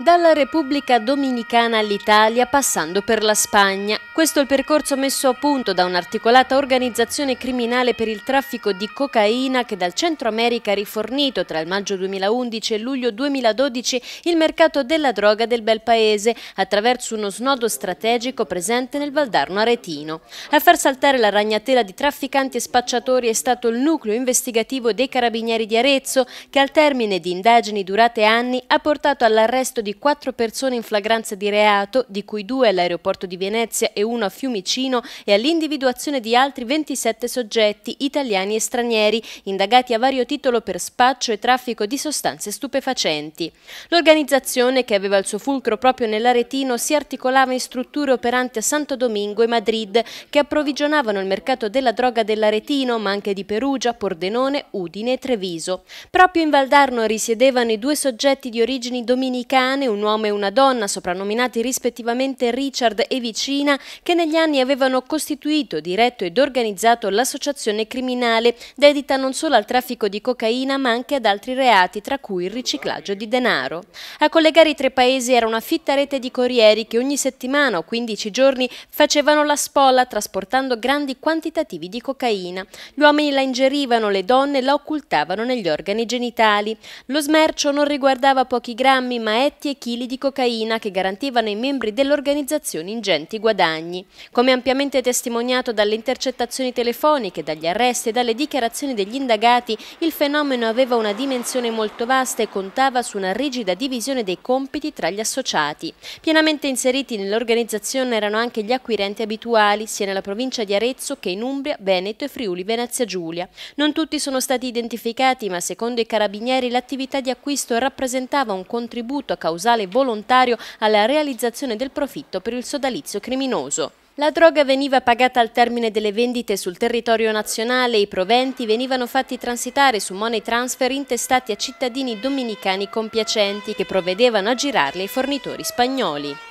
Dalla Repubblica Dominicana all'Italia, passando per la Spagna. Questo è il percorso messo a punto da un'articolata organizzazione criminale per il traffico di cocaina che dal Centro America ha rifornito tra il maggio 2011 e luglio 2012 il mercato della droga del bel paese attraverso uno snodo strategico presente nel Valdarno Aretino. A far saltare la ragnatela di trafficanti e spacciatori è stato il nucleo investigativo dei carabinieri di Arezzo che al termine di indagini durate anni ha portato all'arresto di di quattro persone in flagranza di reato, di cui due all'aeroporto di Venezia e uno a Fiumicino, e all'individuazione di altri 27 soggetti, italiani e stranieri, indagati a vario titolo per spaccio e traffico di sostanze stupefacenti. L'organizzazione, che aveva il suo fulcro proprio nell'Aretino, si articolava in strutture operanti a Santo Domingo e Madrid, che approvvigionavano il mercato della droga dell'Aretino, ma anche di Perugia, Pordenone, Udine e Treviso. Proprio in Valdarno risiedevano i due soggetti di origini dominicane italiane, un uomo e una donna, soprannominati rispettivamente Richard e Vicina, che negli anni avevano costituito, diretto ed organizzato l'associazione criminale, dedita non solo al traffico di cocaina ma anche ad altri reati, tra cui il riciclaggio di denaro. A collegare i tre paesi era una fitta rete di corrieri che ogni settimana o 15 giorni facevano la spolla trasportando grandi quantitativi di cocaina. Gli uomini la ingerivano, le donne la occultavano negli organi genitali. Lo smercio non riguardava pochi grammi ma ettari paletti e chili di cocaina che garantivano ai membri dell'organizzazione ingenti guadagni. Come ampiamente testimoniato dalle intercettazioni telefoniche, dagli arresti e dalle dichiarazioni degli indagati, il fenomeno aveva una dimensione molto vasta e contava su una rigida divisione dei compiti tra gli associati. Pienamente inseriti nell'organizzazione erano anche gli acquirenti abituali, sia nella provincia di Arezzo che in Umbria, Veneto e Friuli Venezia Giulia. Non tutti sono stati identificati, ma secondo i carabinieri l'attività di acquisto rappresentava un contributo a causale volontario alla realizzazione del profitto per il sodalizio criminoso. La droga veniva pagata al termine delle vendite sul territorio nazionale e i proventi venivano fatti transitare su money transfer intestati a cittadini dominicani compiacenti che provvedevano a girarli ai fornitori spagnoli.